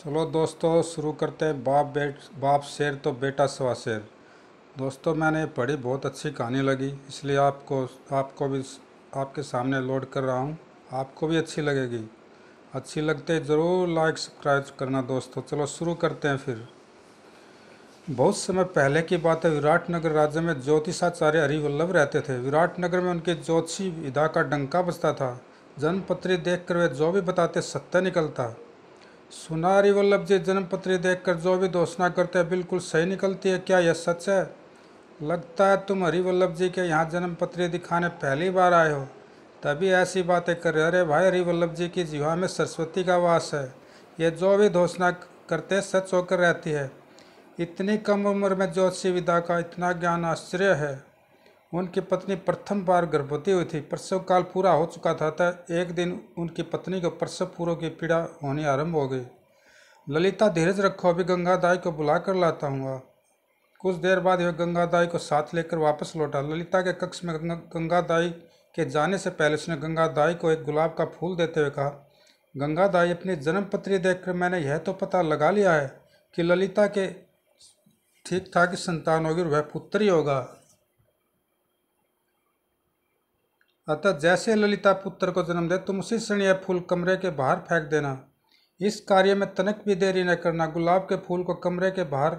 चलो दोस्तों शुरू करते हैं बाप बेट बाप शेर तो बेटा सवा शेर दोस्तों मैंने पढ़ी बहुत अच्छी कहानी लगी इसलिए आपको आपको भी आपके सामने लोड कर रहा हूँ आपको भी अच्छी लगेगी अच्छी लगते ज़रूर लाइक सब्सक्राइब करना दोस्तों चलो शुरू करते हैं फिर बहुत समय पहले की बात है विराट नगर राज्य में ज्योतिषाचार्य हरिवल्लभ रहते थे विराटनगर में उनके ज्योतिषी विधा का डंका बजता था जन्मपत्री देख वे जो भी बताते सत्य निकलता सुनारी वल्लभ जी जन्मपत्री देखकर जो भी घोषणा करते हैं बिल्कुल सही निकलती है क्या यह सच है लगता है तुम हरिवल्लभ जी के यहाँ जन्मपत्री दिखाने पहली बार आए हो तभी ऐसी बातें कर रहे अरे भाई हरिवल्लभ जी की जीवा में सरस्वती का वास है यह जो भी घोषणा करते सच होकर रहती है इतनी कम उम्र में ज्योतिषी विदा का इतना ज्ञान आश्चर्य है उनकी पत्नी प्रथम बार गर्भवती हुई थी प्रसव काल पूरा हो चुका था तब तो एक दिन उनकी पत्नी को प्रसव पूर्व की पीड़ा होने आरंभ हो गई ललिता धीरज रखो अभी गंगादाई को बुला कर लाता हूँ कुछ देर बाद वह गंगादाई को साथ लेकर वापस लौटा ललिता के कक्ष में गंगादाई के जाने से पहले उसने गंगादाई को एक गुलाब का फूल देते हुए कहा गंगादाई अपनी जन्मपत्री देखकर मैंने यह तो पता लगा लिया है कि ललिता के ठीक ठाक संतान होगी और वह पुत्री होगा अतः जैसे ललिता पुत्र को जन्म दे तुम उसी क्षण यह फूल कमरे के बाहर फेंक देना इस कार्य में तनक भी देरी न करना गुलाब के फूल को कमरे के बाहर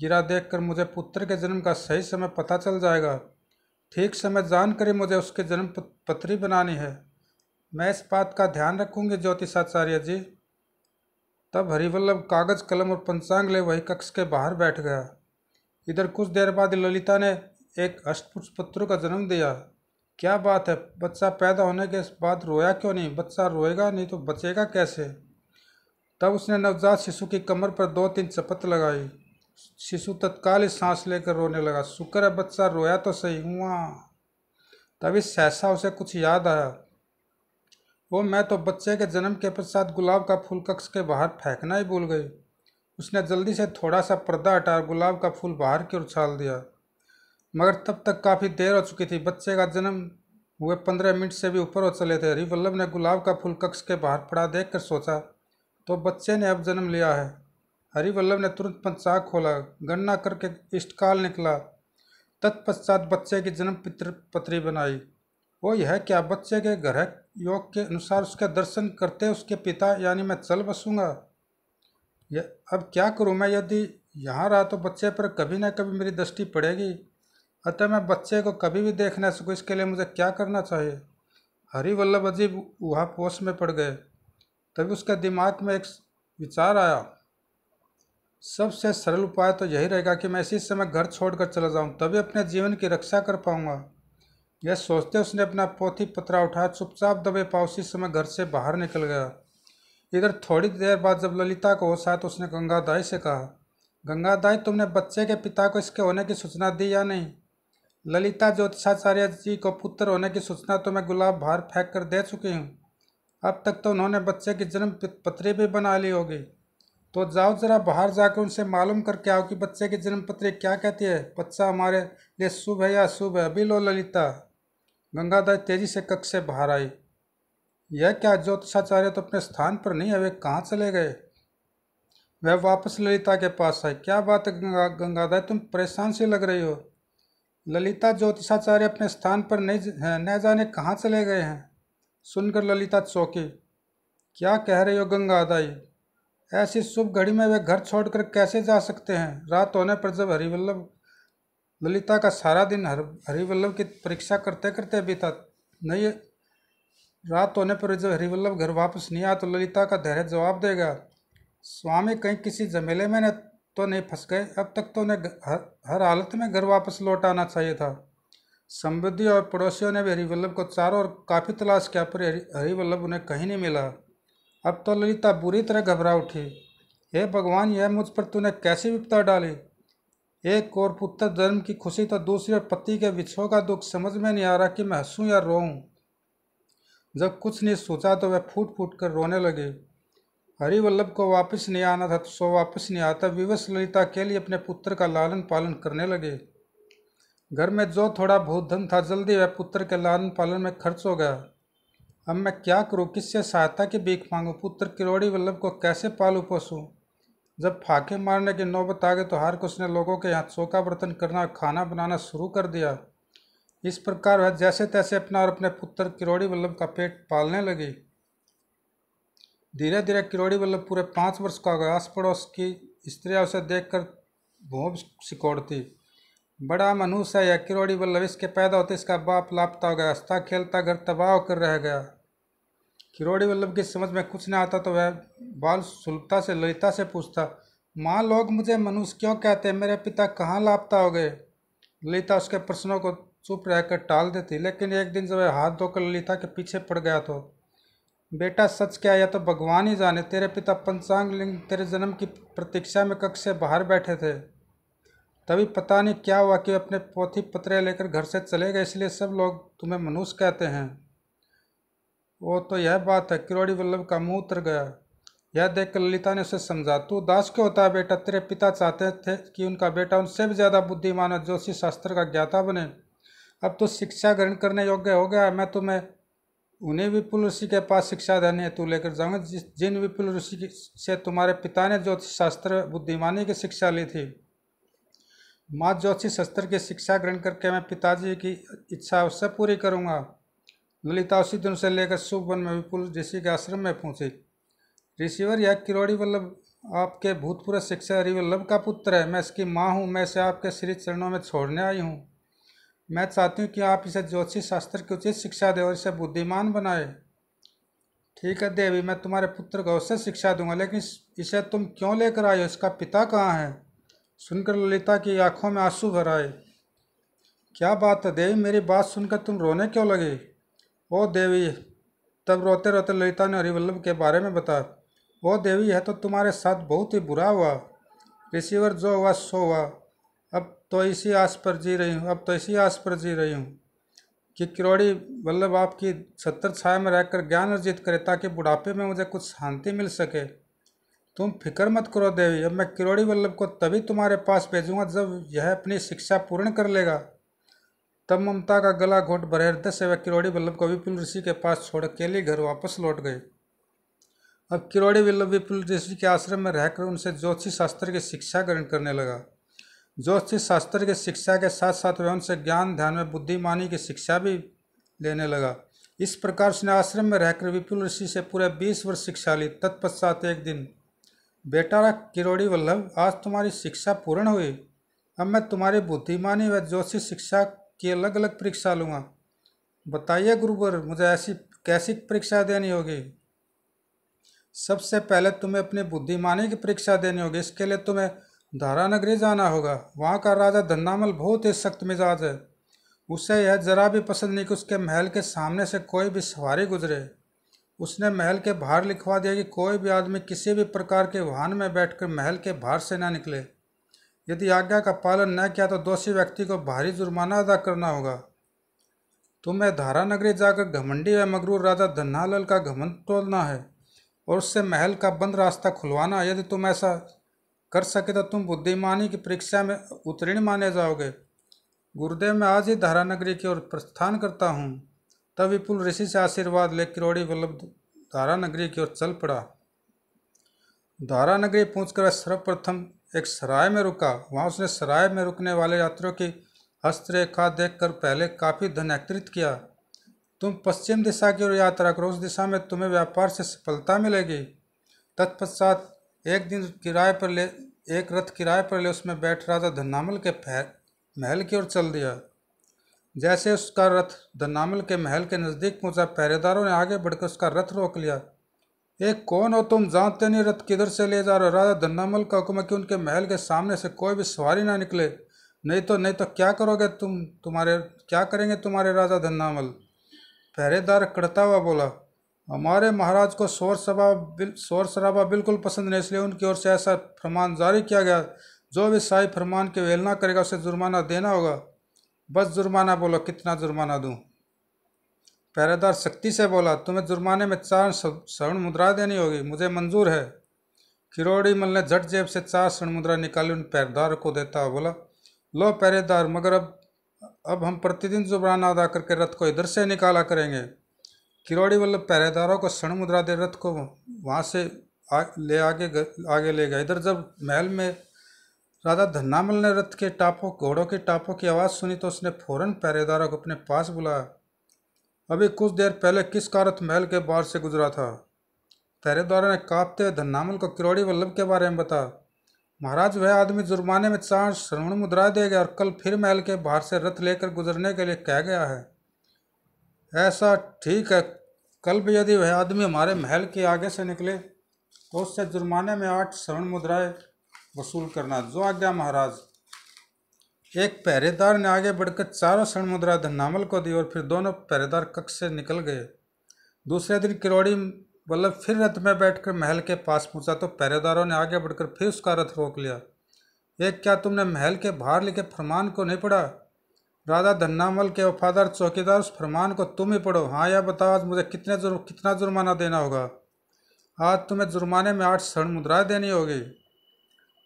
गिरा देखकर मुझे पुत्र के जन्म का सही समय पता चल जाएगा ठीक समय जानकर ही मुझे उसके जन्म पत्री बनानी है मैं इस बात का ध्यान रखूंगी ज्योतिषाचार्य जी तब हरिवल्लभ कागज कलम और पंचांग ले वही कक्ष के बाहर बैठ गया इधर कुछ देर बाद ललिता ने एक अष्टपुष्ट पुत्र का जन्म दिया क्या बात है बच्चा पैदा होने के बाद रोया क्यों नहीं बच्चा रोएगा नहीं तो बचेगा कैसे तब उसने नवजात शिशु की कमर पर दो तीन चपत लगाई शिशु तत्काल ही सांस लेकर रोने लगा शुक्र है बच्चा रोया तो सही हुआ तभी सहसा उसे कुछ याद आया वो मैं तो बच्चे के जन्म के पश्चात गुलाब का फूल कक्ष के बाहर फेंकना ही भूल गई उसने जल्दी से थोड़ा सा पर्दा हटा गुलाब का फूल बाहर की उछाल दिया मगर तब तक काफ़ी देर हो चुकी थी बच्चे का जन्म हुए पंद्रह मिनट से भी ऊपर हो चले थे हरिवल्लभ ने गुलाब का फूल कक्ष के बाहर पड़ा देख कर सोचा तो बच्चे ने अब जन्म लिया है हरिवल्लभ ने तुरंत पंचाग खोला गणना करके इष्टकाल निकला तत्पश्चात बच्चे की जन्म पित्र पत्री बनाई वो यह क्या बच्चे के ग्रह योग के अनुसार उसके दर्शन करते उसके पिता यानी मैं चल बसूँगा अब क्या करूँ मैं यदि यहाँ रहा तो बच्चे पर कभी ना कभी मेरी दृष्टि पड़ेगी अतः मैं बच्चे को कभी भी देख ना सकूँ इसके लिए मुझे क्या करना चाहिए हरी वल्लभ अजीब वहाँ पोस्ट में पड़ गए तभी उसके दिमाग में एक विचार आया सबसे सरल उपाय तो यही रहेगा कि मैं इसी समय घर छोड़कर चला जाऊं तभी अपने जीवन की रक्षा कर पाऊंगा यह सोचते उसने अपना पोथी पतरा उठा चुपचाप दबे पाओ उसी समय घर से बाहर निकल गया इधर थोड़ी देर बाद जब ललिता को होश आया तो उसने गंगा दाई से कहा गंगा दाई तुमने बच्चे के पिता को इसके होने की सूचना दी या नहीं ललिता ज्योतिषाचार्य जी को पुत्र होने की सूचना तो मैं गुलाब भार फेंक कर दे चुकी हूँ अब तक तो उन्होंने बच्चे की जन्म पत्री भी बना ली होगी तो जाओ जरा बाहर जाकर उनसे मालूम करके आओ कि बच्चे की जन्म पत्री क्या कहती है बच्चा हमारे लिए शुभ है या शुभ है अभी लो ललिता गंगाधर तेजी से कक्ष से बाहर आई यह क्या ज्योतिषाचार्य तो अपने स्थान पर नहीं है वे कहाँ चले गए वह वापस ललिता के पास आई क्या बात है गंगाधर तुम परेशान से लग रही हो ललिता ज्योतिषाचार्य अपने स्थान पर नहीं न जाने कहाँ चले गए हैं सुनकर ललिता चौकी क्या कह रहे हो गंगादाई ऐसी शुभ घड़ी में वे घर छोड़कर कैसे जा सकते हैं रात होने पर जब हरिवल्लभ ललिता का सारा दिन हर हरिवल्लभ की परीक्षा करते करते बीता नहीं रात होने पर जब हरिवल्लभ घर वापस नहीं आया तो ललिता का धैर्य जवाब देगा स्वामी कहीं किसी झमेले में न तो नहीं फंस गए अब तक तो उन्हें हर, हर हालत में घर वापस लौट आना चाहिए था संबंधी और पड़ोसियों ने भी हरिवल्लभ को चारों ओर काफ़ी तलाश किया पर हरिवल्लभ उन्हें कहीं नहीं मिला अब तो ललिता बुरी तरह घबरा उठी हे भगवान यह मुझ पर तूने कैसी विपता डाली एक और पुत्र जन्म की खुशी तो दूसरी और पति के विछो का दुख समझ में नहीं आ रहा कि मैं हंसूँ या रोऊँ जब कुछ नहीं सोचा तो वह फूट फूट कर रोने लगी हरिवल्लभ को वापस नहीं आना था तो सो वापस नहीं आता विवश ललिता के लिए अपने पुत्र का लालन पालन करने लगे घर में जो थोड़ा बहुत धन था जल्दी वह पुत्र के लालन पालन में खर्च हो गया अब मैं क्या करूँ किससे सहायता की भीख मांगूँ पुत्र किरोड़ी वल्लभ को कैसे पालू पोसूँ जब फाके मारने की नौबत आ गई तो हर कुछ ने लोगों के यहाँ चौका बर्तन करना और खाना बनाना शुरू कर दिया इस प्रकार वह जैसे तैसे अपना और अपने पुत्र किरोड़ी वल्लभ का पेट पालने लगी धीरे धीरे किरोड़ी वल्लभ पूरे पाँच वर्ष का हो गया आस पड़ोस की स्त्रियाँ उसे देख कर भूम सिकोड़ती बड़ा मनुष्य है यह किरोड़ी वल्लभ इसके पैदा होते इसका बाप लापता हो गया हंसता खेलता घर तबाह कर रह गया किरोड़ी वल्लभ की समझ में कुछ नहीं आता तो वह बाल सुलभता से ललिता से पूछता माँ लोग मुझे मनुष्य क्यों कहते हैं मेरे पिता कहाँ लापता हो गए ललिता उसके प्रश्नों को चुप रहकर टाल देती लेकिन एक दिन जब वह हाथ धोकर ललिता के पीछे पड़ गया तो बेटा सच क्या या तो भगवान ही जाने तेरे पिता पंचांग लिंग तेरे जन्म की प्रतीक्षा में कक्ष से बाहर बैठे थे तभी पता नहीं क्या हुआ कि अपने पोथी पत्रे लेकर घर से चले गए इसलिए सब लोग तुम्हें मनुष्य कहते हैं वो तो यह बात है किरोड़ी वल्लभ का मुंह उतर गया यह देख कर ललिता ने उसे समझा तू दास क्यों होता है बेटा तेरे पिता चाहते थे कि उनका बेटा उनसे भी ज़्यादा बुद्धिमान और ज्योतिष शास्त्र का ज्ञाता बने अब तो शिक्षा ग्रहण करने योग्य हो गया मैं तुम्हें उन्हें विपुल ऋषि के पास शिक्षा देने हेतु लेकर जाऊंगा जिस जिन विपुल ऋषि से तुम्हारे पिता ने ज्योतिष शास्त्र बुद्धिमानी की शिक्षा ली थी माँ ज्योतिष शास्त्र की शिक्षा ग्रहण करके मैं पिताजी की इच्छा अवश्य पूरी करूँगा ललिता उसी दिन से लेकर शुभ वन में विपुल ऋषि के आश्रम में पहुंची ऋषिवर यह किरोड़ी वल्लभ आपके भूतपूर्व शिक्षा हरिवल्लभ का पुत्र है मैं इसकी माँ हूँ मैं इसे आपके श्री चरणों में छोड़ने आई हूँ मैं चाहती हूँ कि आप इसे ज्योतिष शास्त्र की उचित शिक्षा दें और इसे बुद्धिमान बनाए ठीक है देवी मैं तुम्हारे पुत्र को अवश्य शिक्षा दूंगा लेकिन इसे तुम क्यों लेकर आए हो इसका पिता कहाँ है सुनकर ललिता की आंखों में आंसू भर आए क्या बात है देवी मेरी बात सुनकर तुम रोने क्यों लगे ओ देवी तब रोते रोते ललिता ने हरिवल्लभ के बारे में बताया ओ देवी यह तो तुम्हारे साथ बहुत ही बुरा हुआ रिसीवर जो हुआ सो हुआ अब तो इसी आस पर जी रही हूँ अब तो इसी आस पर जी रही हूँ कि किरोड़ी वल्लभ आपकी छत्तर छाया में रहकर ज्ञान अर्जित करे ताकि बुढ़ापे में मुझे कुछ शांति मिल सके तुम फिक्र मत करो देवी अब मैं किरोड़ी वल्लभ को तभी तुम्हारे पास भेजूंगा जब यह अपनी शिक्षा पूर्ण कर लेगा तब ममता का गला घोट बरहरद से वह किरोड़ी वल्लभ को विपुल ऋषि के पास छोड़ अकेले घर वापस लौट गए अब किरोड़ी वल्लभ विपुल ऋषि के आश्रम में रहकर उनसे ज्योतिष शास्त्र की शिक्षा ग्रहण करने लगा ज्योतिष शास्त्र की शिक्षा के साथ साथ वह उनसे ज्ञान ध्यान में बुद्धिमानी की शिक्षा भी लेने लगा इस प्रकार उसने आश्रम में रहकर विपुल ऋषि से पूरे बीस वर्ष शिक्षा ली तत्पश्चात एक दिन बेटा किरोड़ी वल्लभ आज तुम्हारी शिक्षा पूर्ण हुई अब मैं तुम्हारी बुद्धिमानी व ज्योतिष शिक्षा की अलग अलग परीक्षा लूँगा बताइए गुरुवर मुझे ऐसी कैसी परीक्षा देनी होगी सबसे पहले तुम्हें अपनी बुद्धिमानी की परीक्षा देनी होगी इसके लिए तुम्हें धारा नगरी जाना होगा वहाँ का राजा धन्नामल बहुत ही सख्त मिजाज है उसे यह जरा भी पसंद नहीं कि उसके महल के सामने से कोई भी सवारी गुजरे उसने महल के बाहर लिखवा दिया कि कोई भी आदमी किसी भी प्रकार के वाहन में बैठकर महल के बाहर से ना निकले यदि आज्ञा का पालन न किया तो दोषी व्यक्ति को भारी जुर्माना अदा करना होगा तुम्हें धारा नगरी जाकर घमंडी व मगरूर राजा धन्नालल का घमंड तोड़ना है और उससे महल का बंद रास्ता खुलवाना यदि तुम ऐसा कर सके तो तुम बुद्धिमानी की परीक्षा में उत्तीर्ण माने जाओगे गुरुदेव मैं आज ही धारा नगरी की ओर प्रस्थान करता हूँ तब विपुल ऋषि से आशीर्वाद ले किरोड़ी वल्लभ धारा नगरी की ओर चल पड़ा धारा नगरी सर्वप्रथम एक सराय में रुका वहाँ उसने सराय में रुकने वाले यात्रियों की हस्तरेखा देखकर पहले काफ़ी धन एकत्रित किया तुम पश्चिम दिशा की ओर यात्रा करो उस दिशा में तुम्हें व्यापार से सफलता मिलेगी तत्पश्चात एक दिन किराए पर ले एक रथ किराए पर ले उसमें बैठ राजा धनामल के महल की ओर चल दिया जैसे उसका रथ धनामल के महल के नज़दीक पहुंचा पहरेदारों ने आगे बढ़कर उसका रथ रोक लिया एक कौन हो तुम जानते नहीं रथ किधर से ले जा रहे हो राजा धन्नामल का हुक्म है कि उनके महल के सामने से कोई भी सवारी ना निकले नहीं तो नहीं तो क्या करोगे तुम तुम्हारे क्या करेंगे तुम्हारे राजा धन्नामल पहरेदार कड़ता हुआ बोला हमारे महाराज को शोर शराबा बिल शोर शराबा बिल्कुल पसंद नहीं इसलिए उनकी ओर से ऐसा फरमान जारी किया गया जो भी शाही फरमान की वेलना करेगा उसे जुर्माना देना होगा बस जुर्माना बोलो कितना जुर्माना दूँ पहरेदार सख्ती से बोला तुम्हें जुर्माने में चार स्वर्ण मुद्रा देनी होगी मुझे मंजूर है किरोड़ी मल ने झट जेब से चार स्वर्ण मुद्रा निकाली उन पैरदार को देता हुआ बोला लो पहरेदार मगर अब अब हम प्रतिदिन जुर्माना अदा करके रथ को इधर से निकाला करेंगे किरोड़ी वल्लभ पहरेदारों को स्वर्ण मुद्रा दे रथ को वहाँ से आ, ले आगे आगे ले गए इधर जब महल में राजा धन्नामल ने रथ के टापों घोड़ों के टापों की आवाज़ सुनी तो उसने फौरन पहरेदारों को अपने पास बुलाया अभी कुछ देर पहले किस कारथ महल के बाहर से गुजरा था पहरेदारों ने कांपते धन्नामल को किरोड़ी वल्लभ के बारे में बताया महाराज वह आदमी जुर्माने में चार स्वर्ण मुद्रा दे गया और कल फिर महल के बाहर से रथ लेकर गुजरने के लिए कह गया है ऐसा ठीक है कल भी यदि वह आदमी हमारे महल के आगे से निकले तो उससे जुर्माने में आठ स्वर्ण मुद्राएं वसूल करना जो आज्ञा महाराज एक पहरेदार ने आगे बढ़कर चारों स्वर्ण मुद्राएं धनामल को दी और फिर दोनों पहरेदार कक्ष से निकल गए दूसरे दिन किरोड़ी वल्लभ फिर रथ में बैठकर महल के पास पहुंचा तो पहरेदारों ने आगे बढ़कर फिर उसका रथ रोक लिया एक क्या तुमने महल के बाहर लिखे फरमान को नहीं पढ़ा राजा धन्नामल के वफादार चौकीदार उस फरमान को तुम ही पढ़ो हाँ यह बताओ आज मुझे कितने जुर्म कितना जुर्माना देना होगा आज तुम्हें जुर्माने में आठ स्वर्ण मुद्राएँ देनी होगी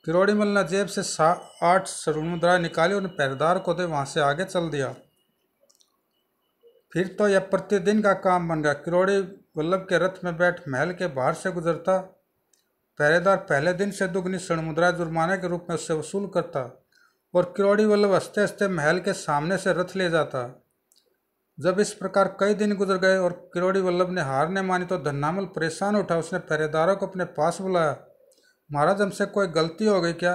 किरोड़ीमल ने जेब से आठ स्वर्ण मुद्राएँ निकाली उन्हें पहरेदार को दे वहाँ से आगे चल दिया फिर तो यह प्रतिदिन का काम बन गया किरोड़ी वल्लभ के रथ में बैठ महल के बाहर से गुजरता पहरेदार पहले दिन से दुगनी स्वर्ण मुद्राएं जुर्माने के रूप में उससे वसूल करता और किरोड़ी वल्लभ हंसते हंसते महल के सामने से रथ ले जाता जब इस प्रकार कई दिन गुजर गए और किरौड़ी वल्लभ ने हार नहीं मानी तो धन्नामल परेशान उठा उसने पहरेदारों को अपने पास बुलाया महाराज हमसे कोई गलती हो गई क्या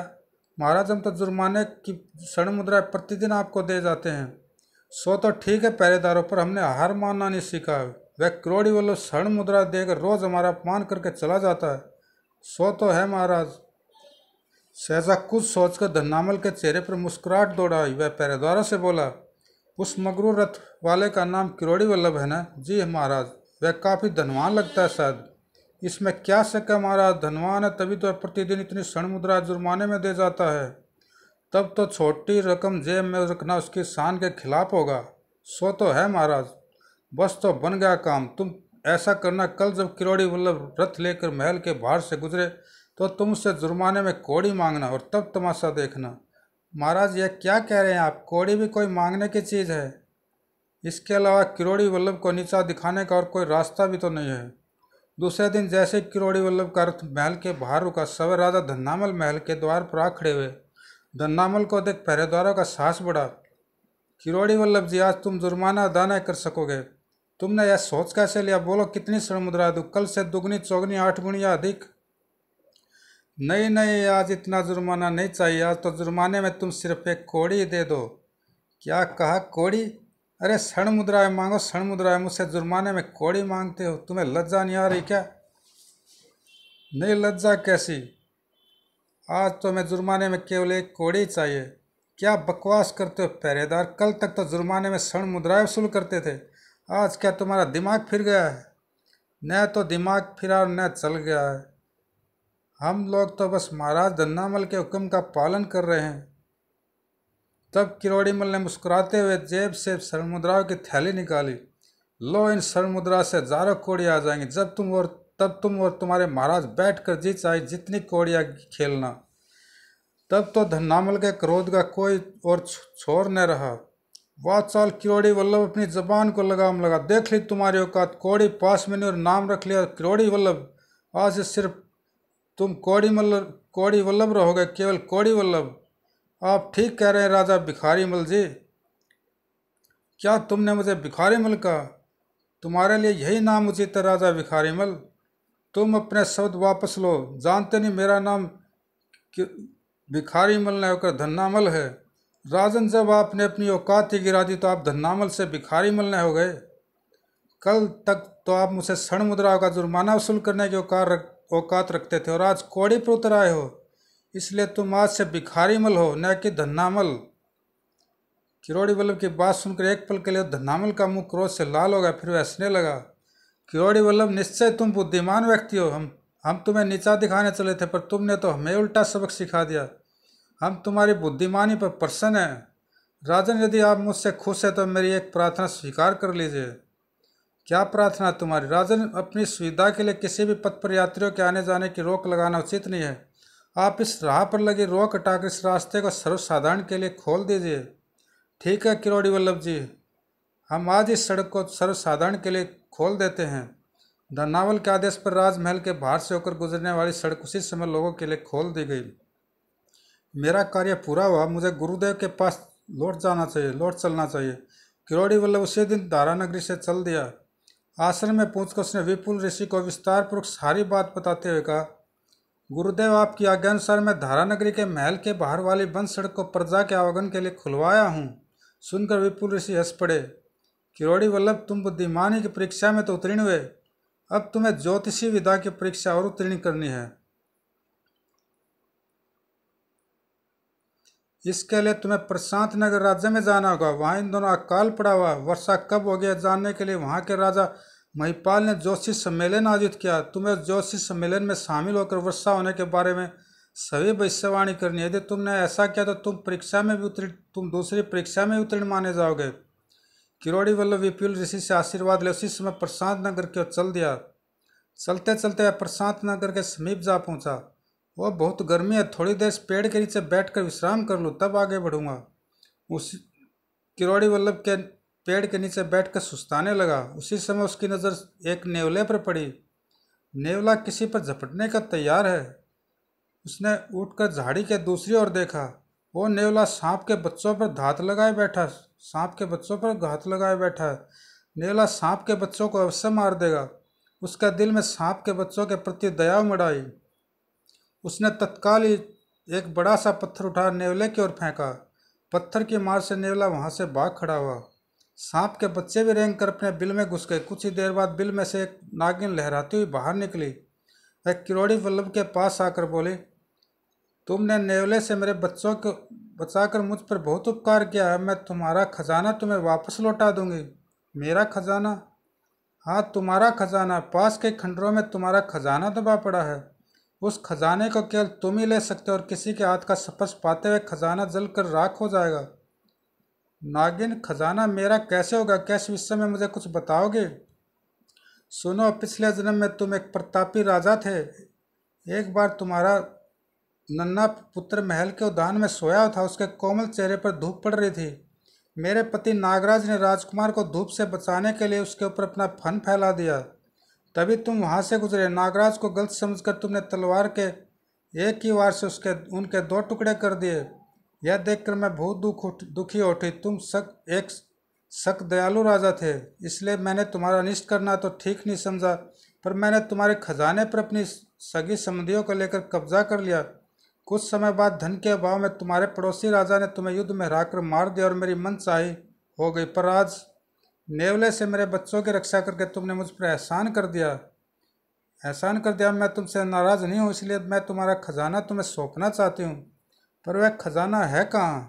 महाराज हम तो जुर्माने की स्वर्ण मुद्रा प्रतिदिन आपको दे जाते हैं सो तो ठीक है पहरेदारों पर हमने हार मानना नहीं सीखा वह किरौड़ी वल्लभ क्षण मुद्रा देकर रोज़ हमारा अपमान करके चला जाता है सो तो है महाराज सहजा कुछ सोचकर धनामल के चेहरे पर मुस्कुराहट दौड़ाई वह पहरेदारों से बोला उस मगरू रथ वाले का नाम किरोड़ी वल्लभ है ना जी हाँ महाराज वह काफ़ी धनवान लगता है शायद इसमें क्या शक है महाराज धनवान है तभी तो प्रतिदिन इतनी क्षण मुद्रा जुर्माने में दे जाता है तब तो छोटी रकम जेब में रखना उसकी शान के खिलाफ होगा सो तो है महाराज बस तो बन गया काम तुम ऐसा करना कल जब किरोड़ी वल्लभ रथ लेकर महल के बाहर से गुजरे तो तुम तुमसे जुर्माने में कोड़ी मांगना और तब तमाशा देखना महाराज यह क्या कह रहे हैं आप कोड़ी भी कोई मांगने की चीज़ है इसके अलावा किरोड़ी वल्लभ को नीचा दिखाने का और कोई रास्ता भी तो नहीं है दूसरे दिन जैसे किरोड़ी वल्लभ का अर्थ महल के बाहर रुका सवे राजा धन्नामल महल के द्वार पर आ खड़े हुए धन्नामल को देख पहरेदारों का साहस बढ़ा किरोड़ी वल्लभ जी आज तुम जुर्माना अदा नहीं कर सकोगे तुमने यह सोच कैसे लिया बोलो कितनी स्वर्ण मुद्रा दू कल से दुगनी चौगनी आठ गुणिया अधिक नहीं नहीं आज इतना जुर्माना नहीं चाहिए आज तो जुर्माने में तुम सिर्फ एक कोड़ी दे दो क्या कहा कोड़ी अरे क्षण मुद्राएं मांगो क्षण मुद्राएं मुझसे जुर्माने में कोड़ी मांगते हो तुम्हें लज्जा नहीं आ रही क्या नहीं लज्जा कैसी आज तो मैं जुर्माने में केवल एक कोड़ी चाहिए क्या बकवास करते हो पहरेदार कल तक तो जुर्माने में क्षण मुद्राएं वसूल करते थे आज क्या तुम्हारा दिमाग फिर गया है न तो दिमाग फिरा और न चल गया है हम लोग तो बस महाराज धन्नामल के हुक्म का पालन कर रहे हैं तब किरोड़ीमल ने मुस्कुराते हुए जेब से मुद्राओं की थैली निकाली लो इन मुद्रा से हजारों कोड़ियाँ आ जाएंगी जब तुम और तब तुम और तुम्हारे महाराज बैठ कर जीत आए जितनी कोड़ियाँ खेलना तब तो धन्नामल के क्रोध का कोई और छोर न रहा वाह चाल किरोड़ी वल्लभ अपनी जबान को लगाम लगा देख ली तुम्हारी औकात कोड़ी पास में नहीं और नाम रख लिया किरोड़ी वल्लभ आज सिर्फ तुम कौड़ी मल्ल कौड़ी वल्लभ रहोगे केवल कौड़ी वल्लभ आप ठीक कह रहे हैं राजा भिखारी मल जी क्या तुमने मुझे भिखारी मल कहा तुम्हारे लिए यही नाम उचित है राजा भिखारी मल तुम अपने शब्द वापस लो जानते नहीं मेरा नाम भिखारी मल ने होकर धन्नामल है राजन जब आपने अपनी औकात ही गिरा दी तो आप धन्नामल से भिखारी मल मलने हो गए कल तक तो आप मुझे क्षण मुद्रा का जुर्माना वसूल करने की औकार रख औकात रखते थे और आज कौड़ी पर उतर आए हो इसलिए तुम आज से भिखारी मल हो न कि धन्नामल किरोड़ी वल्लभ की बात सुनकर एक पल के लिए धन्नामल का मुंह क्रोध से लाल हो गया फिर वह हंसने लगा किरोड़ी वल्लभ निश्चय तुम बुद्धिमान व्यक्ति हो हम हम तुम्हें नीचा दिखाने चले थे पर तुमने तो हमें उल्टा सबक सिखा दिया हम तुम्हारी बुद्धिमानी पर प्रसन्न हैं राजन यदि आप मुझसे खुश हैं तो मेरी एक प्रार्थना स्वीकार कर लीजिए क्या प्रार्थना तुम्हारी राजन अपनी सुविधा के लिए किसी भी पथ पर यात्रियों के आने जाने की रोक लगाना उचित नहीं है आप इस राह पर लगी रोक हटाकर इस रास्ते को सर्वसाधारण के लिए खोल दीजिए ठीक है किरोड़ी वल्लभ जी हम आज इस सड़क को सर्वसाधारण के लिए खोल देते हैं धनावल के आदेश पर राजमहल के बाहर से होकर गुजरने वाली सड़क उसी समय लोगों के लिए खोल दी गई मेरा कार्य पूरा हुआ मुझे गुरुदेव के पास लौट जाना चाहिए लौट चलना चाहिए किरोड़ी वल्लभ उसी दिन दारानगरी नगरी से चल दिया आश्रम में पहुंचकर उसने विपुल ऋषि को विस्तार पूर्वक सारी बात बताते हुए कहा गुरुदेव आपकी आज्ञानुसार मैं धारानगरी के महल के बाहर वाली बंद सड़क को प्रजा के आवागन के लिए खुलवाया हूँ सुनकर विपुल ऋषि हंस पड़े किरोड़ी वल्लभ तुम बुद्धिमानी की परीक्षा में तो उत्तीर्ण हुए अब तुम्हें ज्योतिषी विदा की परीक्षा और उत्तीर्ण करनी है इसके लिए तुम्हें प्रशांत नगर राज्य में जाना होगा वहाँ इन दोनों अकाल पड़ा हुआ वर्षा कब हो गया जानने के लिए वहाँ के राजा महिपाल ने जोशी सम्मेलन आयोजित किया तुम्हें जोशी सम्मेलन में शामिल होकर वर्षा होने के बारे में सभी भविष्यवाणी करनी है यदि तुमने ऐसा किया तो तुम परीक्षा में भी उत्तीर्ण तुम दूसरी परीक्षा में उत्तीर्ण माने जाओगे किरोड़ी वल्लभ विपुल ऋषि से आशीर्वाद ले उसी समय प्रशांत नगर की ओर चल दिया चलते चलते प्रशांत नगर के समीप जा पहुंचा वह बहुत गर्मी है थोड़ी देर पेड़ के नीचे कर विश्राम कर लूँ तब आगे बढ़ूँगा उस किरोड़ी वल्लभ के पेड़ के नीचे कर सुस्ताने लगा उसी समय उसकी नज़र एक नेवले पर पड़ी नेवला किसी पर झपटने का तैयार है उसने उठकर झाड़ी के दूसरी ओर देखा वो नेवला सांप के बच्चों पर घात लगाए बैठा सांप के बच्चों पर घात लगाए बैठा है नेवला सांप के बच्चों को अवश्य मार देगा उसका दिल में सांप के बच्चों के प्रति दया मड़ाई उसने तत्काल एक बड़ा सा पत्थर उठा नेवले की ओर फेंका पत्थर की मार से नेवला वहाँ से बाघ खड़ा हुआ सांप के बच्चे भी रेंग कर अपने बिल में घुस गए कुछ ही देर बाद बिल में से एक नागिन लहराती हुई बाहर निकली वह किरोड़ी वल्लभ के पास आकर बोली तुमने नेवले से मेरे बच्चों को बचाकर मुझ पर बहुत उपकार किया है मैं तुम्हारा खजाना तुम्हें वापस लौटा दूंगी मेरा खजाना हाँ तुम्हारा खजाना पास के खंडरों में तुम्हारा खजाना दबा पड़ा है उस खजाने को केवल तुम ही ले सकते हो और किसी के हाथ का स्पर्श पाते हुए खजाना जल कर राख हो जाएगा नागिन खजाना मेरा कैसे होगा कैसे विषय में मुझे कुछ बताओगे सुनो पिछले जन्म में तुम एक प्रतापी राजा थे एक बार तुम्हारा नन्ना पुत्र महल के उद्यान में सोया था उसके कोमल चेहरे पर धूप पड़ रही थी मेरे पति नागराज ने राजकुमार को धूप से बचाने के लिए उसके ऊपर अपना फन फैला दिया तभी तुम वहाँ से गुजरे नागराज को गलत समझकर तुमने तलवार के एक ही वार से उसके उनके दो टुकड़े कर दिए यह देखकर मैं बहुत दुख उठ दुखी उठी तुम सक एक सख्त दयालु राजा थे इसलिए मैंने तुम्हारा निष्ठ करना तो ठीक नहीं समझा पर मैंने तुम्हारे खजाने पर अपनी सगी संबंधियों को लेकर कब्जा कर लिया कुछ समय बाद धन के अभाव में तुम्हारे पड़ोसी राजा ने तुम्हें युद्ध में हराकर मार दिया और मेरी मन चाही हो गई पर आज नेवले से मेरे बच्चों की रक्षा करके तुमने मुझ पर एहसान कर दिया एहसान कर दिया मैं तुमसे नाराज़ नहीं हूँ इसलिए मैं तुम्हारा ख़जाना तुम्हें सौंपना चाहती हूँ पर वह ख़जाना है कहाँ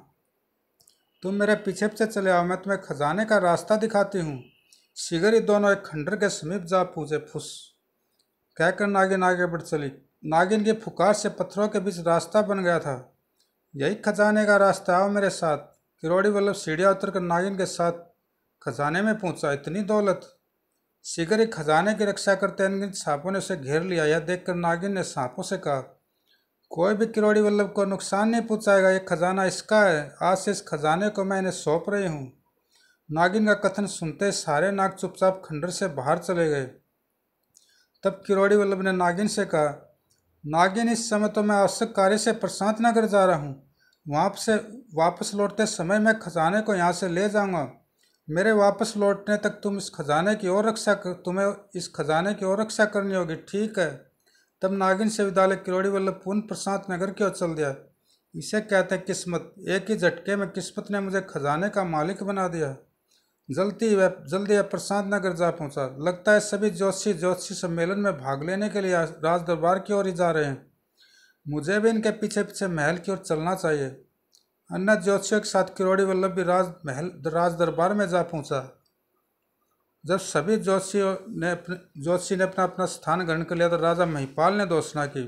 तुम मेरे पीछे पीछे चले आओ मैं तुम्हें ख़जाने का रास्ता दिखाती हूँ शिगर ही दोनों एक खंडर के समीप जा पूछे फुस कहकर नागिन आगे बढ़ चली नागिन की फुकार से पत्थरों के बीच रास्ता बन गया था यही खजाने का रास्ता आओ मेरे साथ किरोड़ी वल्लभ सीढ़ियाँ उतर कर नागिन के साथ खजाने में पहुंचा इतनी दौलत शीघ्र एक खजाने की रक्षा करते अनगिनत सांपों ने उसे घेर लिया यह देखकर नागिन ने सांपों से कहा कोई भी किरोड़ी वल्लभ को नुकसान नहीं पहुंचाएगा ये खजाना इसका है आज से इस खजाने को मैं इन्हें सौंप रही हूँ नागिन का कथन सुनते सारे नाग चुपचाप खंडर से बाहर चले गए तब किरोड़ी वल्लभ ने नागिन से कहा नागिन इस समय तो मैं आवश्यक कार्य से प्रशांत नगर जा रहा हूँ वहाँ से वापस लौटते समय मैं खजाने को यहाँ से ले जाऊँगा मेरे वापस लौटने तक तुम इस खजाने की और रक्षा कर तुम्हें इस खजाने की और रक्षा करनी होगी ठीक है तब नागिन से विद्यालय किरोड़ी वल्लभ पुनः प्रशांत नगर की ओर चल दिया इसे कहते हैं किस्मत एक ही झटके में किस्मत ने मुझे खजाने का मालिक बना दिया जल्दी वह जल्दी वह प्रशांत नगर जा पहुंचा लगता है सभी ज्योतिषी ज्योतिषी सम्मेलन में भाग लेने के लिए राज दरबार की ओर ही जा रहे हैं मुझे भी इनके पीछे पीछे महल की ओर चलना चाहिए अन्ना ज्योतिषियों के साथ किरोड़ी वल्लभ भी राज महल राज दरबार में जा पहुंचा जब सभी ज्योतिषियों ने अपने ज्योतिषी ने अपना अपना स्थान ग्रहण कर लिया तो राजा महिपाल ने घोषणा की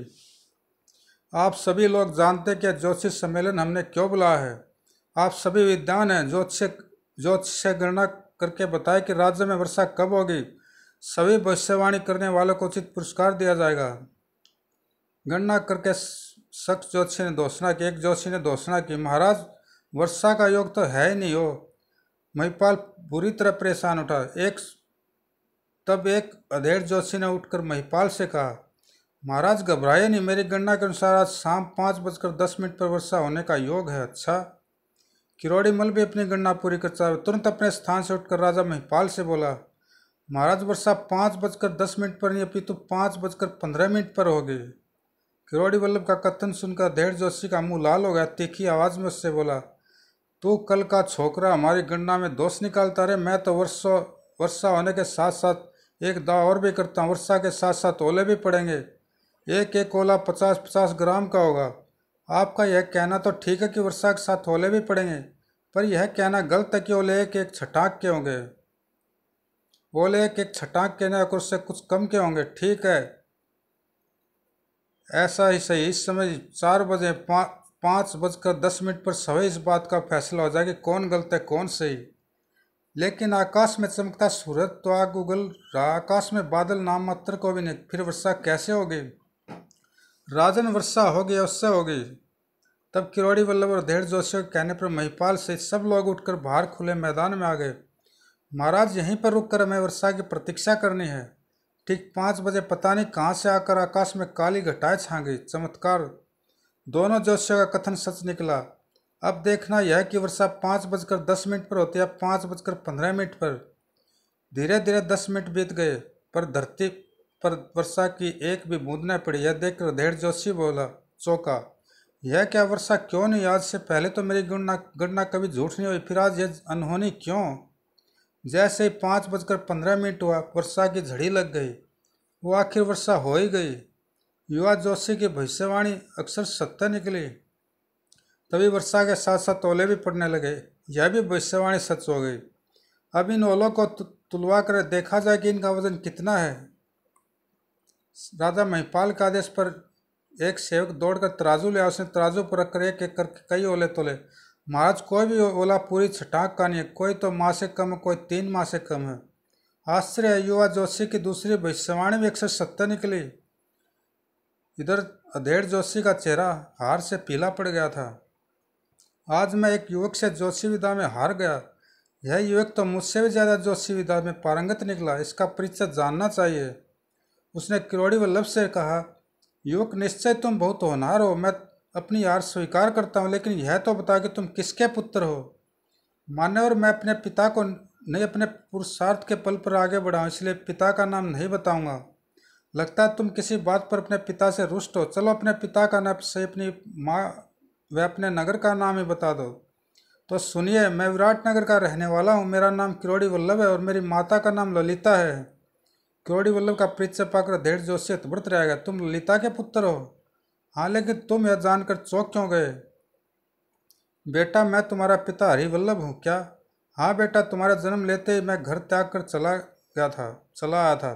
आप सभी लोग जानते कि ज्योतिष सम्मेलन हमने क्यों बुलाया है आप सभी विद्वान हैं ज्योतिष ज्योतिष गणना करके बताए कि राज्य में वर्षा कब होगी सभी भविष्यवाणी करने वालों को उचित पुरस्कार दिया जाएगा गणना करके शख्स ज्योतिषी ने दोषणा की एक ज्योतिषी ने दोषणा की महाराज वर्षा का योग तो है ही नहीं हो महिपाल बुरी तरह परेशान उठा एक तब एक अधेड़ जोशी ने उठकर महिपाल से कहा महाराज घबराए नहीं मेरी गणना के अनुसार आज शाम पाँच बजकर दस मिनट पर वर्षा होने का योग है अच्छा किरोड़ी मल भी अपनी गणना पूरी कर चाह तुरंत अपने स्थान से उठकर राजा महिपाल से बोला महाराज वर्षा पाँच बजकर दस मिनट पर नहीं अपितु पाँच बजकर पंद्रह मिनट पर होगी किरोड़ी वल्लभ का कथन सुनकर धैर्य जोशी का मुंह लाल हो गया तीखी आवाज में उससे बोला तू कल का छोकरा हमारी गणना में दोष निकालता रहे मैं तो वर्षों वर्षा होने के साथ साथ एक दाव और भी करता हूँ वर्षा के साथ साथ ओले भी पड़ेंगे एक एक ओला पचास पचास ग्राम का होगा आपका यह कहना तो ठीक है कि वर्षा के साथ ओले भी पड़ेंगे पर यह कहना गलत है कि ओले एक एक छटाक के होंगे ओले एक एक छटाक के ना कुछ से कुछ कम के होंगे ठीक है ऐसा ही सही इस समय चार बजे पा, पाँच बजकर दस मिनट पर सभी इस बात का फैसला हो जाए कि कौन गलत है कौन सही लेकिन आकाश में चमकता सूरज तो आग उगल रहा आकाश में बादल नाम मात्र को भी नहीं फिर वर्षा कैसे होगी राजन वर्षा होगी अवश्य होगी तब किरोड़ी वल्लभ और धेड़ जोशी के कहने पर महिपाल से सब लोग उठकर बाहर खुले मैदान में आ गए महाराज यहीं पर रुककर हमें वर्षा की प्रतीक्षा करनी है ठीक पाँच बजे पता नहीं कहाँ से आकर आकाश में काली घटाएं गई चमत्कार दोनों जोशियों का कथन सच निकला अब देखना यह कि वर्षा पाँच बजकर दस मिनट पर होती है पाँच बजकर पंद्रह मिनट पर धीरे धीरे दस मिनट बीत गए पर धरती पर वर्षा की एक भी बूंद न पड़ी यह देखकर धैर जोशी बोला चौका यह क्या वर्षा क्यों नहीं आज से पहले तो मेरी गणना गणना कभी झूठ नहीं हुई फिर आज यह अनहोनी क्यों जैसे ही पाँच बजकर पंद्रह मिनट हुआ वर्षा की झड़ी लग गई वो आखिर वर्षा हो ही गई युवा जोशी की भविष्यवाणी अक्सर सत्य निकली तभी वर्षा के साथ साथ ओले भी पड़ने लगे यह भी भविष्यवाणी सच हो गई अब इन ओलों को तुलवा कर देखा जाए कि इनका वजन कितना है राजा महिपाल के आदेश पर एक सेवक दौड़कर तराजू लिया उसने तराजू पर रखकर एक एक करके कई ओले तोले महाराज कोई भी ओला पूरी छटाक का नहीं कोई तो माह से कम है कोई तीन माह से कम है आश्चर्य युवा जोशी की दूसरी भविष्यवाणी में एक सौ सत्तर निकली इधर अधेड़ जोशी का चेहरा हार से पीला पड़ गया था आज मैं एक युवक से जोशी विदा में हार गया यह युवक तो मुझसे भी ज़्यादा जोशी विदा में पारंगत निकला इसका परिचय जानना चाहिए उसने किरोड़ी वल्लभ से कहा युवक निश्चय तुम बहुत होनहार हो मैं अपनी हार स्वीकार करता हूँ लेकिन यह तो बताओ कि तुम किसके पुत्र हो मान्यवर मैं अपने पिता को नहीं अपने पुरुषार्थ के पल पर आगे बढ़ाऊँ इसलिए पिता का नाम नहीं बताऊँगा लगता है तुम किसी बात पर अपने पिता से रुष्ट हो चलो अपने पिता का नाम से अपनी माँ व अपने नगर का नाम ही बता दो तो सुनिए मैं विराट नगर का रहने वाला हूँ मेरा नाम किरोड़ी वल्लभ है और मेरी माता का नाम ललिता है किरोड़ी वल्लभ का परिचय पाकर धेड़ जोशियत व्रत रहेगा तुम ललिता के पुत्र हो हालांकि तुम यह जानकर चौंक क्यों गए बेटा मैं तुम्हारा पिता हरी वल्लभ हूँ क्या हाँ बेटा तुम्हारा जन्म लेते ही मैं घर त्याग कर चला गया था चला आया था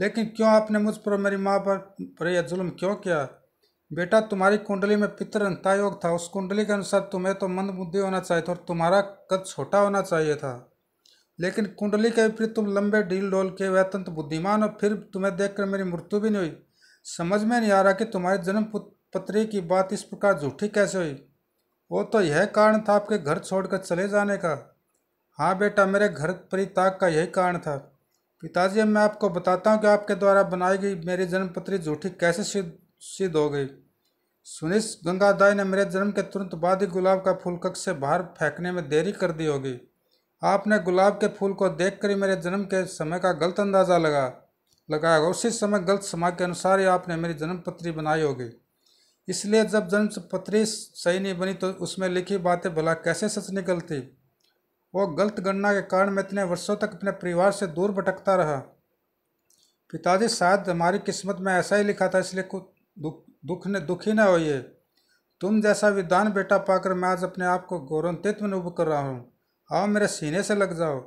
लेकिन क्यों आपने मुझ पर मेरी माँ पर पर यह जुल्म क्यों किया बेटा तुम्हारी कुंडली में पितरंता योग था उस कुंडली के अनुसार तुम्हें तो मंद बुद्धि होना चाहिए था और तुम्हारा कद छोटा होना चाहिए था लेकिन कुंडली के विपरीत तुम लंबे ढील डोल के वह बुद्धिमान और फिर तुम्हें देखकर मेरी मृत्यु भी नहीं हुई समझ में नहीं आ रहा कि तुम्हारे जन्म पत्री की बात इस प्रकार झूठी कैसे हुई वो तो यह कारण था आपके घर छोड़कर चले जाने का हाँ बेटा मेरे घर परिताग का यही कारण था पिताजी मैं आपको बताता हूँ कि आपके द्वारा बनाई गई मेरी जन्मपत्री झूठी कैसे सिद्ध हो गई सुनिश गंगादाई ने मेरे जन्म के तुरंत बाद ही गुलाब का फूल कक्ष से बाहर फेंकने में देरी कर दी होगी आपने गुलाब के फूल को देख ही मेरे जन्म के समय का गलत अंदाज़ा लगा लगाया उसी समय गलत समाज के अनुसार ही आपने मेरी जन्मपत्री बनाई होगी इसलिए जब जन्म पत्री सही नहीं बनी तो उसमें लिखी बातें भला कैसे सच निकलती वो गलत गणना के कारण मैं इतने वर्षों तक अपने परिवार से दूर भटकता रहा पिताजी शायद हमारी किस्मत में ऐसा ही लिखा था इसलिए कुछ दुख दुख ने दुखी न होइए तुम जैसा विदान बेटा पाकर मैं आज अपने आप को में अनुभव कर रहा हूँ आओ मेरे सीने से लग जाओ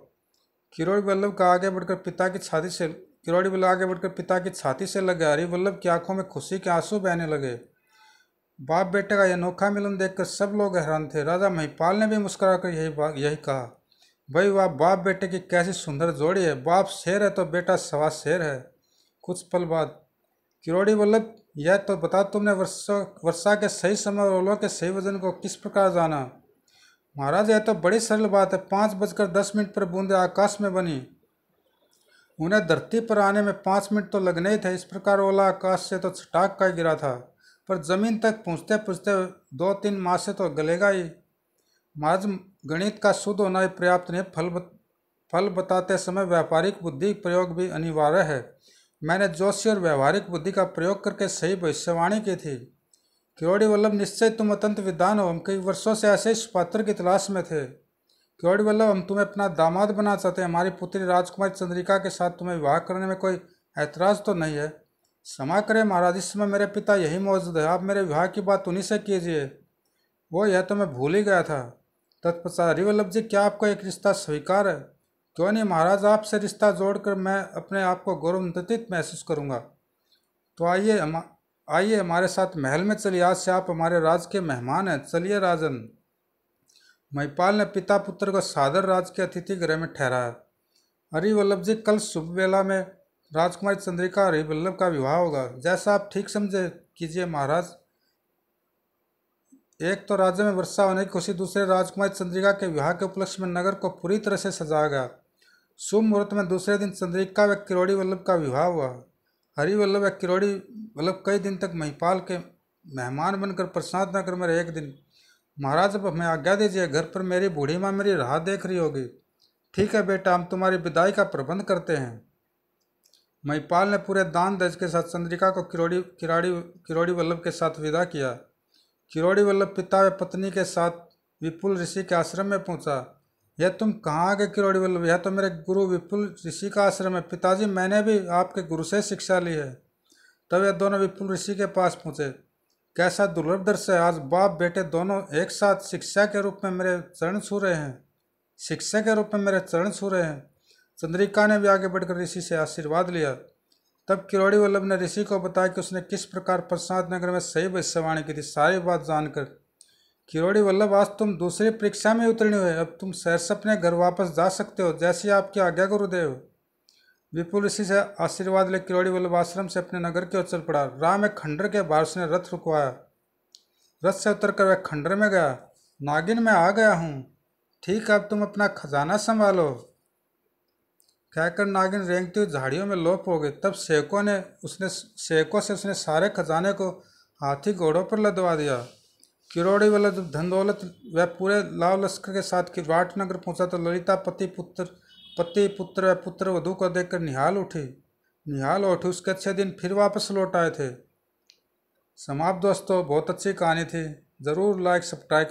किरोड़ी वल्लभ का आगे बढ़कर पिता की छाती से किरोड़ी वल्लभ आगे बढ़कर पिता की छाती से लग गया वल्लभ की आंखों में खुशी के आंसू बहने लगे बाप बेटे का यह अनोखा मिलन देखकर सब लोग हैरान थे राजा महिपाल ने भी मुस्कुराकर यही यही कहा भाई वाह बाप बेटे की कैसी सुंदर जोड़ी है बाप शेर है तो बेटा सवा शेर है कुछ पल बाद किरोड़ी वल्लभ यह तो बता तुमने वर्षा वर्षा के सही समय और ओलों के सही वजन को किस प्रकार जाना महाराज यह तो बड़ी सरल बात है पाँच बजकर दस मिनट पर बूंदे आकाश में बनी उन्हें धरती पर आने में पाँच मिनट तो लगने ही थे इस प्रकार ओला आकाश से तो छटाक का गिरा था पर ज़मीन तक पहुँचते पहुँचते दो तीन माह से तो गलेगा ही माज गणित का शुद्ध होना ही पर्याप्त नहीं फल बत, फल बताते समय व्यापारिक बुद्धि प्रयोग भी अनिवार्य है मैंने जोशी और व्यवहारिक बुद्धि का प्रयोग करके सही भविष्यवाणी की थी क्योड़ी वल्लभ निश्चय तुम अत्यंत विद्वान हो हम कई वर्षों से ऐसे इस पात्र की तलाश में थे क्योड़ी वल्लभ हम तुम्हें अपना दामाद बना चाहते हैं हमारी पुत्री राजकुमारी चंद्रिका के साथ तुम्हें विवाह करने में कोई ऐतराज़ तो नहीं है क्षमा करें महाराज इस समय मेरे पिता यही मौजूद है आप मेरे विवाह की बात उन्हीं से कीजिए वो यह तो मैं भूल ही गया था तत्पश्चात रिवल्लभ जी क्या आपका एक रिश्ता स्वीकार है क्यों नहीं महाराज आपसे रिश्ता जोड़कर मैं अपने आप को गौरवान्वित महसूस करूँगा तो आइए आइए हमारे साथ महल में चलिए आज से आप हमारे राज के मेहमान हैं चलिए राजन महिपाल ने पिता पुत्र को सादर राज के अतिथि गृह में ठहराया हरिवल्लभ जी कल सुबह वेला में राजकुमारी चंद्रिका और वल्लभ का विवाह होगा जैसा आप ठीक समझे कीजिए महाराज एक तो राज्य में वर्षा होने की खुशी दूसरे राजकुमारी चंद्रिका के विवाह के उपलक्ष्य में नगर को पूरी तरह से सजाया गया शुभ मुहूर्त में दूसरे दिन चंद्रिका व किरोड़ी वल्लभ का विवाह हुआ हरिवल्लभ व किरोड़ी वल्लभ कई दिन तक महिपाल के मेहमान बनकर प्रसाद नगर में एक दिन महाराज अब हमें आज्ञा दीजिए घर पर मेरी बूढ़ी माँ मेरी राह देख रही होगी ठीक है बेटा हम तुम्हारी विदाई का प्रबंध करते हैं महिपाल ने पूरे दान दज के साथ चंद्रिका को किरोड़ी किराड़ी किरोड़ी वल्लभ के साथ विदा किया किरोड़ी वल्लभ पिता व पत्नी के साथ विपुल ऋषि के आश्रम में पहुंचा यह तुम कहाँ गए किरोड़ी वल्लभ यह तो मेरे गुरु विपुल ऋषि का आश्रम है पिताजी मैंने भी आपके गुरु से शिक्षा ली है तब यह दोनों विपुल ऋषि के पास पहुँचे कैसा दुर्लभ दृश्य आज बाप बेटे दोनों एक साथ शिक्षा के रूप में मेरे चरण छू रहे हैं शिक्षा के रूप में मेरे चरण छू रहे हैं चंद्रिका ने भी आगे बढ़कर ऋषि से आशीर्वाद लिया तब किरोड़ी वल्लभ ने ऋषि को बताया कि उसने किस प्रकार प्रसाद नगर में सही भविष्यवाणी की थी सारी बात जानकर किरोड़ी वल्लभ आज तुम दूसरी परीक्षा में उतरने हुए अब तुम सहरसा अपने घर वापस जा सकते हो जैसे आपकी आज्ञा गुरुदेव विपुल ऋषि से आशीर्वाद ले किरोड़ी वल्लभ आश्रम से अपने नगर के ओर पड़ा राह में खंडर के बाहर उसने रथ रुकवाया रथ से उतर कर वह खंडर में गया नागिन में आ गया हूँ ठीक है अब तुम अपना खजाना संभालो कहकर नागिन रेंगती हुई झाड़ियों में लोप हो गई तब सेको ने उसने सेको से उसने सारे खजाने को हाथी घोड़ों पर लदवा दिया किरोड़ी वाला जब धन दौलत वह पूरे लाव लश्कर के साथ किरवाट नगर पहुंचा तो ललिता पति पुत्र पति पुत्र व पुत्र वधु को देखकर निहाल उठी निहाल उठी उसके अच्छे दिन फिर वापस लौट आए थे समाप्त दोस्तों बहुत अच्छी कहानी थी ज़रूर लाइक सब्सक्राइब